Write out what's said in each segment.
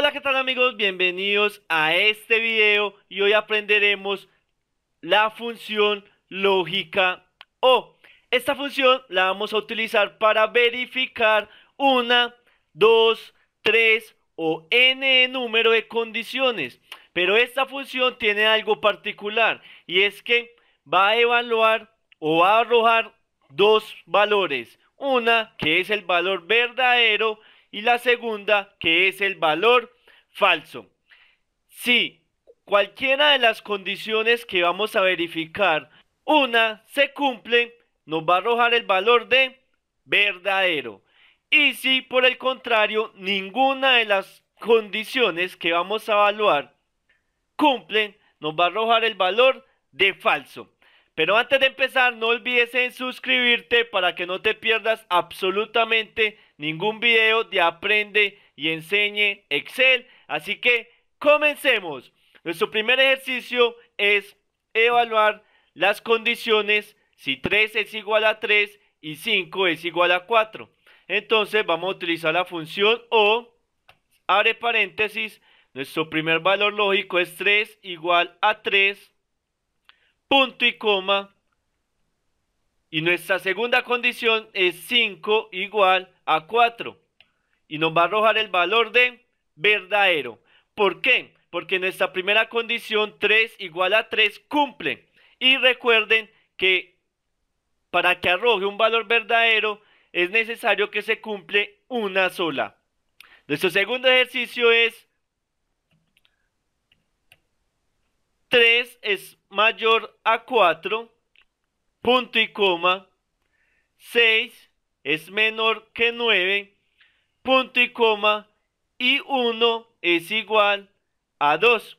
Hola, ¿qué tal amigos? Bienvenidos a este video y hoy aprenderemos la función lógica O. Esta función la vamos a utilizar para verificar una, dos, tres o n número de condiciones. Pero esta función tiene algo particular y es que va a evaluar o va a arrojar dos valores. Una que es el valor verdadero y la segunda que es el valor falso. Si cualquiera de las condiciones que vamos a verificar, una se cumple, nos va a arrojar el valor de verdadero. Y si por el contrario ninguna de las condiciones que vamos a evaluar cumplen, nos va a arrojar el valor de falso. Pero antes de empezar, no olvides en suscribirte para que no te pierdas absolutamente ningún video de Aprende y Enseñe Excel. Así que comencemos. Nuestro primer ejercicio es evaluar las condiciones si 3 es igual a 3 y 5 es igual a 4. Entonces vamos a utilizar la función O, abre paréntesis, nuestro primer valor lógico es 3 igual a 3 punto y coma. Y nuestra segunda condición es 5 igual a 4. Y nos va a arrojar el valor de verdadero. ¿Por qué? Porque nuestra primera condición 3 igual a 3 cumple. Y recuerden que para que arroje un valor verdadero es necesario que se cumple una sola. Nuestro segundo ejercicio es 3 es mayor a 4, punto y coma. 6 es menor que 9, punto y coma. Y 1 es igual a 2.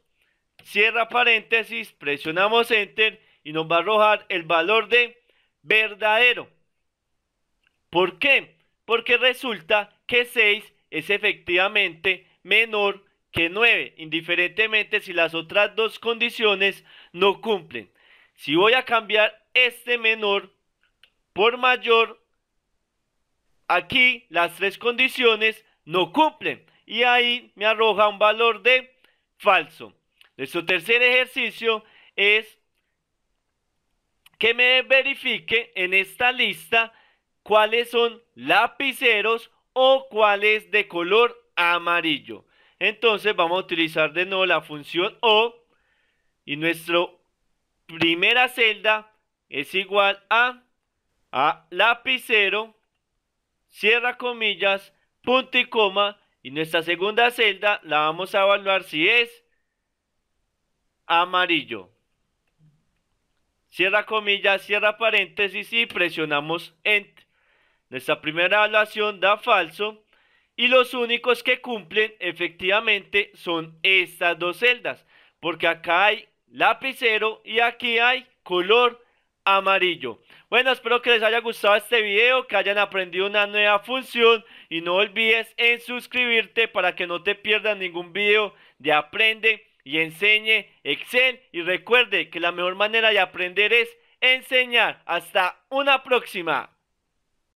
Cierra paréntesis, presionamos Enter y nos va a arrojar el valor de verdadero. ¿Por qué? Porque resulta que 6 es efectivamente menor que 9, indiferentemente si las otras dos condiciones no cumplen. Si voy a cambiar este menor por mayor, aquí las tres condiciones no cumplen y ahí me arroja un valor de falso. Nuestro tercer ejercicio es que me verifique en esta lista cuáles son lapiceros o cuáles de color amarillo. Entonces vamos a utilizar de nuevo la función O y nuestra primera celda es igual a, a lapicero, cierra comillas, punto y coma y nuestra segunda celda la vamos a evaluar si es amarillo. Cierra comillas, cierra paréntesis y presionamos Enter. Nuestra primera evaluación da falso y los únicos que cumplen efectivamente son estas dos celdas, porque acá hay lapicero y aquí hay color amarillo. Bueno, espero que les haya gustado este video, que hayan aprendido una nueva función y no olvides en suscribirte para que no te pierdas ningún video de Aprende y Enseñe Excel y recuerde que la mejor manera de aprender es enseñar. Hasta una próxima.